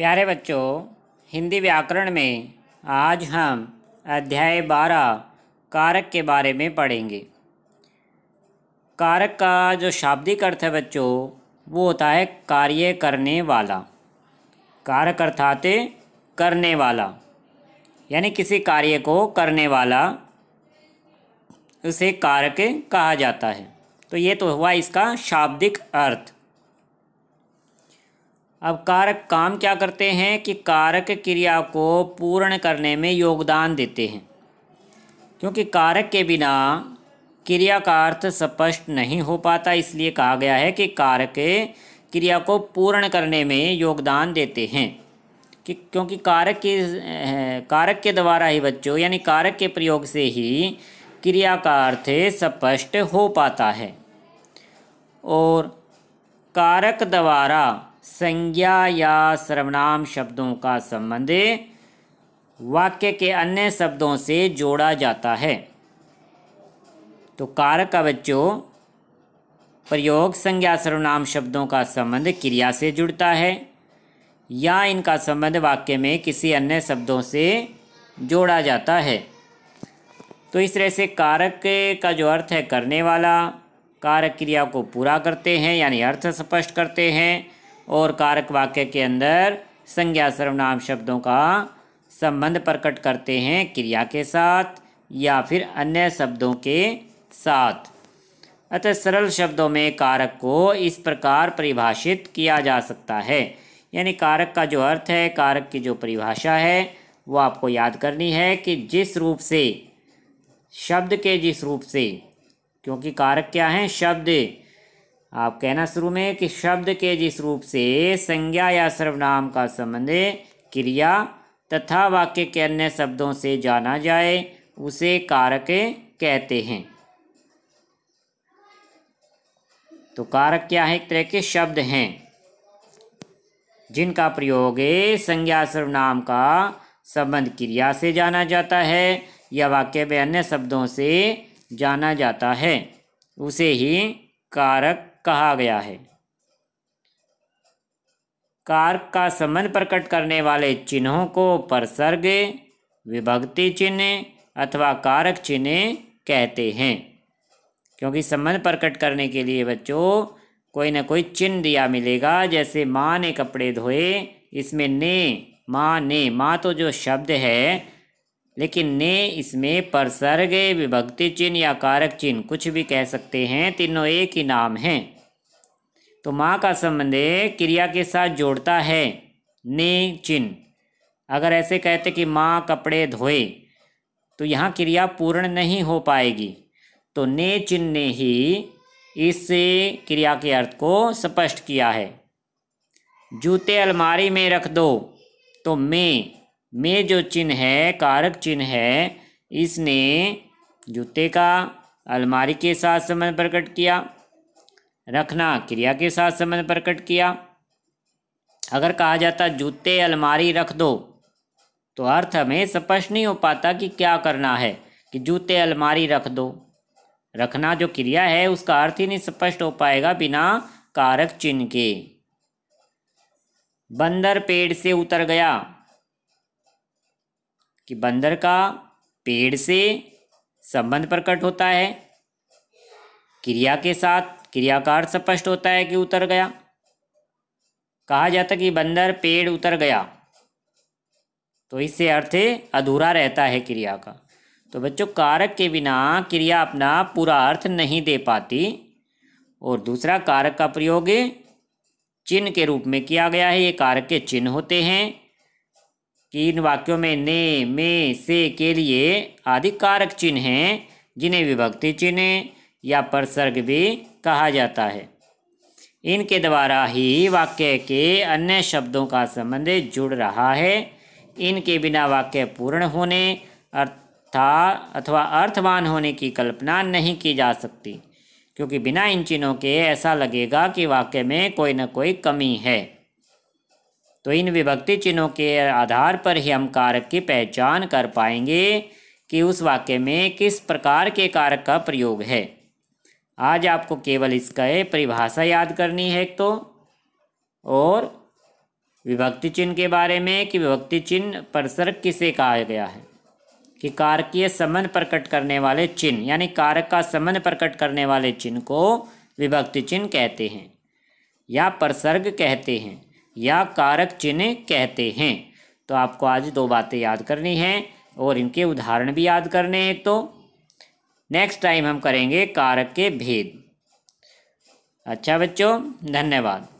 प्यारे बच्चों हिंदी व्याकरण में आज हम अध्याय बारह कारक के बारे में पढ़ेंगे कारक का जो शाब्दिक अर्थ है बच्चों वो होता है कार्य करने वाला कारक अर्थात करने वाला यानी किसी कार्य को करने वाला उसे कारक कहा जाता है तो ये तो हुआ इसका शाब्दिक अर्थ अब कारक काम क्या करते हैं कि कारक क्रिया को पूर्ण करने में योगदान देते हैं क्योंकि कारक के बिना क्रिया का अर्थ स्पष्ट नहीं हो पाता इसलिए कहा गया है कि कारक क्रिया को पूर्ण करने में योगदान देते हैं कि क्योंकि कारक के कारक के द्वारा ही बच्चों यानी कारक के प्रयोग से ही क्रिया का अर्थ स्पष्ट हो पाता है और कारक द्वारा संज्ञा या सर्वनाम शब्दों का संबंध वाक्य के अन्य शब्दों से जोड़ा जाता है तो कारक का बच्चों प्रयोग संज्ञा सर्वनाम शब्दों का संबंध क्रिया से जुड़ता है या इनका संबंध वाक्य में किसी अन्य शब्दों से जोड़ा जाता है तो इस तरह से कारक का जो अर्थ है करने वाला कारक क्रिया को पूरा करते हैं यानी अर्थ स्पष्ट करते हैं और कारक वाक्य के अंदर संज्ञा सर्वनाम शब्दों का संबंध प्रकट करते हैं क्रिया के साथ या फिर अन्य शब्दों के साथ अतः सरल शब्दों में कारक को इस प्रकार परिभाषित किया जा सकता है यानी कारक का जो अर्थ है कारक की जो परिभाषा है वो आपको याद करनी है कि जिस रूप से शब्द के जिस रूप से क्योंकि कारक क्या है शब्द आप कहना शुरू में कि शब्द के जिस रूप से संज्ञा या सर्वनाम का संबंध क्रिया तथा वाक्य के अन्य शब्दों से जाना जाए उसे कारक कहते हैं तो कारक क्या है एक तरह के शब्द हैं जिनका प्रयोग संज्ञा सर्वनाम का संबंध क्रिया से जाना जाता है या वाक्य में अन्य शब्दों से जाना जाता है उसे ही कारक कहा गया है कारक का संबंध प्रकट करने वाले चिन्हों को परसर्ग विभक्ति चिन्ह अथवा कारक चिन्ह कहते हैं क्योंकि संबंध प्रकट करने के लिए बच्चों कोई ना कोई चिन्ह दिया मिलेगा जैसे माँ ने कपड़े धोए इसमें ने माँ ने माँ तो जो शब्द है लेकिन ने इसमें परसर्ग विभक्ति चिन्ह या कारक चिन्ह कुछ भी कह सकते हैं तीनों एक ही नाम हैं तो माँ का संबंध क्रिया के साथ जोड़ता है ने चिन्ह अगर ऐसे कहते कि माँ कपड़े धोए तो यहाँ क्रिया पूर्ण नहीं हो पाएगी तो ने चिन्ह ने ही इस क्रिया के अर्थ को स्पष्ट किया है जूते अलमारी में रख दो तो मैं में जो चिन्ह है कारक चिन्ह है इसने जूते का अलमारी के साथ संबंध प्रकट किया रखना क्रिया के साथ संबंध प्रकट किया अगर कहा जाता जूते अलमारी रख दो तो अर्थ हमें स्पष्ट नहीं हो पाता कि क्या करना है कि जूते अलमारी रख दो रखना जो क्रिया है उसका अर्थ ही नहीं स्पष्ट हो पाएगा बिना कारक चिन्ह के बंदर पेड़ से उतर गया कि बंदर का पेड़ से संबंध प्रकट होता है क्रिया के साथ क्रियाकार स्पष्ट होता है कि उतर गया कहा जाता कि बंदर पेड़ उतर गया तो इससे अर्थ अधूरा रहता है क्रिया का तो बच्चों कारक के बिना क्रिया अपना पूरा अर्थ नहीं दे पाती और दूसरा कारक का प्रयोग चिन्ह के रूप में किया गया है ये कारक के चिन्ह होते हैं कि इन वाक्यों में ने में से के लिए आधिकारक चिन्ह हैं जिन्हें विभक्ति चिन्ह या प्रसर्ग भी कहा जाता है इनके द्वारा ही वाक्य के अन्य शब्दों का संबंध जुड़ रहा है इनके बिना वाक्य पूर्ण होने अर्था अथवा अर्थवान होने की कल्पना नहीं की जा सकती क्योंकि बिना इन चिन्हों के ऐसा लगेगा कि वाक्य में कोई न कोई कमी है तो इन विभक्ति चिन्हों के आधार पर ही हम कारक की पहचान कर पाएंगे कि उस वाक्य में किस प्रकार के कारक का प्रयोग है आज आपको केवल इसका परिभाषा याद करनी है तो और विभक्ति चिन्ह के बारे में कि विभक्ति चिन्ह परसर किसे कहा गया है कि कारकीय समन प्रकट करने वाले चिन्ह यानी कारक का संबंध प्रकट करने वाले चिन्ह को विभक्ति चिन्ह कहते हैं या परसर्ग कहते हैं या कारक चिन्ह कहते हैं तो आपको आज दो बातें याद करनी हैं और इनके उदाहरण भी याद करने हैं तो नेक्स्ट टाइम हम करेंगे कारक के भेद अच्छा बच्चों धन्यवाद